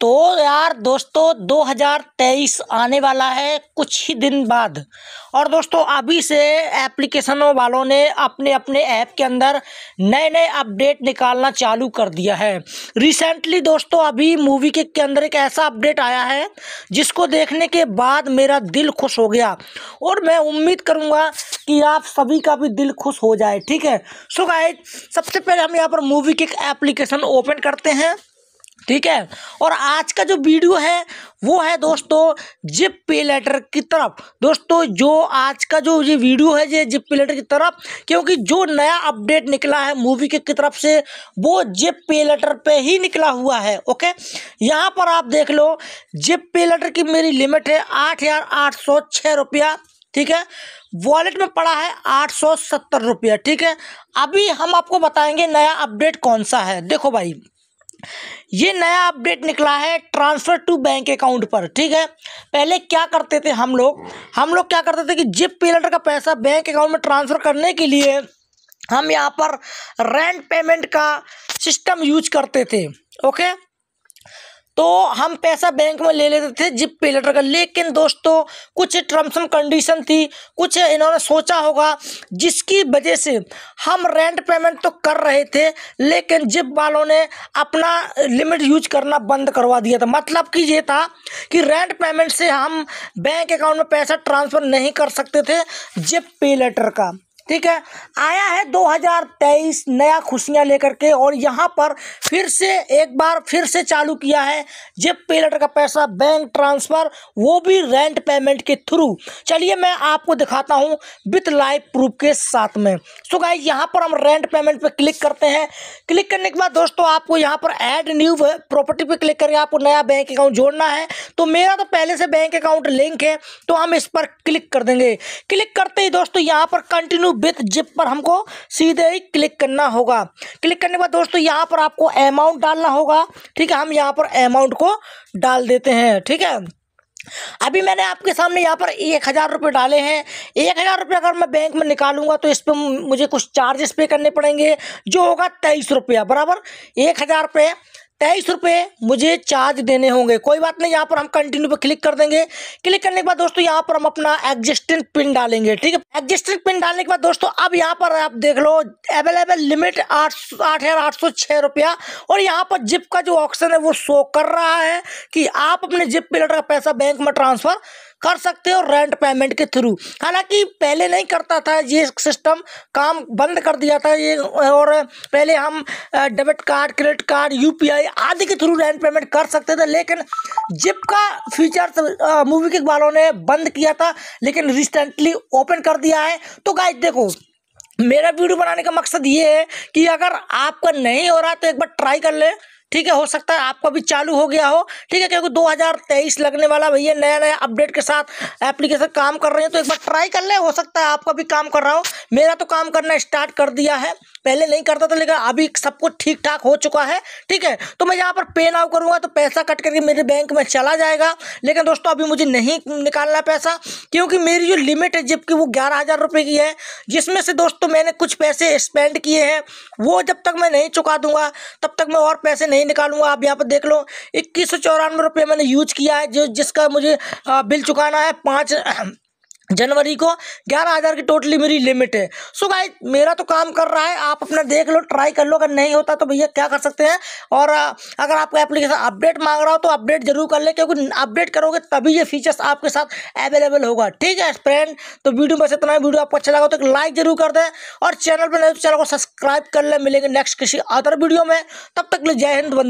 तो यार दोस्तों 2023 आने वाला है कुछ ही दिन बाद और दोस्तों अभी से एप्लीकेशनों वालों ने अपने अपने ऐप के अंदर नए नए अपडेट निकालना चालू कर दिया है रिसेंटली दोस्तों अभी मूवी के, के अंदर एक ऐसा अपडेट आया है जिसको देखने के बाद मेरा दिल खुश हो गया और मैं उम्मीद करूँगा कि आप सभी का भी दिल खुश हो जाए ठीक है सो गाइज सबसे पहले हम यहाँ पर मूवी के एप्लीकेशन ओपन करते हैं ठीक है और आज का जो वीडियो है वो है दोस्तों जिप पे लेटर की तरफ दोस्तों जो आज का जो ये वीडियो है ये जिप पे लेटर की तरफ क्योंकि जो नया अपडेट निकला है मूवी के की तरफ से वो जिप पे लेटर पे ही निकला हुआ है ओके यहाँ पर आप देख लो जिप पे लेटर की मेरी लिमिट है आठ हज़ार आठ सौ छः रुपया ठीक है वॉलेट में पड़ा है आठ सौ सत्तर रुपया ठीक है अभी हम आपको बताएंगे नया अपडेट कौन सा है देखो भाई ये नया अपडेट निकला है ट्रांसफ़र टू बैंक अकाउंट पर ठीक है पहले क्या करते थे हम लोग हम लोग क्या करते थे कि जिप पे लेटर का पैसा बैंक अकाउंट में ट्रांसफ़र करने के लिए हम यहाँ पर रेंट पेमेंट का सिस्टम यूज करते थे ओके तो हम पैसा बैंक में ले लेते थे जिप पे लेटर का लेकिन दोस्तों कुछ टर्म्स एंड कंडीशन थी कुछ इन्होंने सोचा होगा जिसकी वजह से हम रेंट पेमेंट तो कर रहे थे लेकिन जिप वालों ने अपना लिमिट यूज करना बंद करवा दिया था मतलब कि ये था कि रेंट पेमेंट से हम बैंक अकाउंट में पैसा ट्रांसफ़र नहीं कर सकते थे जिप पे लेटर का ठीक है आया है 2023 नया खुशियां लेकर के और यहां पर फिर से एक बार फिर से चालू किया है जिप पे लेटर का पैसा बैंक ट्रांसफ़र वो भी रेंट पेमेंट के थ्रू चलिए मैं आपको दिखाता हूँ विथ लाइव प्रूफ के साथ में सो तो गाइज यहाँ पर हम रेंट पेमेंट पे क्लिक करते हैं क्लिक करने के बाद दोस्तों आपको यहाँ पर एड न्यू प्रॉपर्टी पर क्लिक करके आपको नया बैंक अकाउंट जोड़ना है तो मेरा तो पहले से बैंक अकाउंट लिंक है तो हम इस पर क्लिक कर देंगे क्लिक करते ही दोस्तों यहाँ पर कंटिन्यू विथ जिप पर हमको सीधे ही क्लिक करना होगा क्लिक करने के बाद दोस्तों यहाँ पर आपको अमाउंट डालना होगा ठीक है हम यहाँ पर अमाउंट को डाल देते हैं ठीक है अभी मैंने आपके सामने यहाँ पर एक हज़ार रुपये डाले हैं एक हज़ार रुपये अगर मैं बैंक में निकालूंगा तो इस पर मुझे कुछ चार्जेस पे करने पड़ेंगे जो होगा तेईस रुपया बराबर एक हज़ार रुपये तेईस रुपये मुझे चार्ज देने होंगे कोई बात नहीं यहाँ पर हम कंटिन्यू पे क्लिक कर देंगे क्लिक करने के बाद दोस्तों यहाँ पर हम अपना एग्जिस्टिंग पिन डालेंगे ठीक है एग्जिस्टिंग पिन डालने के बाद दोस्तों अब यहाँ पर आप देख लो अवेलेबल लिमिट आठ आठ हज़ार आठ सौ रुपया और यहाँ पर जिप का जो ऑप्शन है वो शो कर रहा है कि आप अपने जिप पे का पैसा बैंक में ट्रांसफ़र कर सकते हो रेंट पेमेंट के थ्रू हालांकि पहले नहीं करता था ये सिस्टम काम बंद कर दिया था ये और पहले हम debit card credit card UPI आदि के थ्रू रेंट पेमेंट कर सकते थे लेकिन जिप का फीचर मूवी के वालों ने बंद किया था लेकिन रिसेंटली ओपन कर दिया है तो गाइस देखो मेरा वीडियो बनाने का मकसद ये है कि अगर आपका नहीं हो रहा तो एक बार ट्राई कर ले ठीक है हो सकता है आपका भी चालू हो गया हो ठीक है क्योंकि 2023 लगने वाला भैया नया नया अपडेट के साथ एप्लीकेशन काम कर रहे हैं तो एक बार ट्राई कर ले हो सकता है आपका भी काम कर रहा हो मेरा तो काम करना स्टार्ट कर दिया है पहले नहीं करता था लेकिन अभी सब कुछ ठीक ठाक हो चुका है ठीक है तो मैं यहाँ पर पे नाउ करूँगा तो पैसा कट करके मेरे बैंक में चला जाएगा लेकिन दोस्तों अभी मुझे नहीं निकालना पैसा क्योंकि मेरी जो लिमिट है जबकि वो ग्यारह हज़ार रुपये की है जिसमें से दोस्तों मैंने कुछ पैसे स्पेंड किए हैं वो जब तक मैं नहीं चुका दूंगा तब तक मैं और पैसे नहीं निकालूंगा आप यहाँ पर देख लो इक्कीस सौ चौरानवे रुपये मैंने यूज किया है जो जिसका मुझे बिल चुकाना है पाँच जनवरी को ग्यारह हज़ार की टोटली मेरी लिमिट है सो so गाइस मेरा तो काम कर रहा है आप अपना देख लो ट्राई कर लो अगर नहीं होता तो भैया क्या कर सकते हैं और अगर आपको एप्लीकेशन अपडेट मांग रहा हो तो अपडेट जरूर कर ले क्योंकि अपडेट करोगे तभी ये फीचर्स आपके साथ अवेलेबल होगा ठीक है फ्रेंड तो वीडियो बस इतना वीडियो आपको अच्छा लगा तो एक लाइक जरूर कर दें और चैनल पर नहीं तो चैनल को सब्सक्राइब कर ले मिलेंगे नेक्स्ट किसी अदर वीडियो में तब तक ले जय हिंद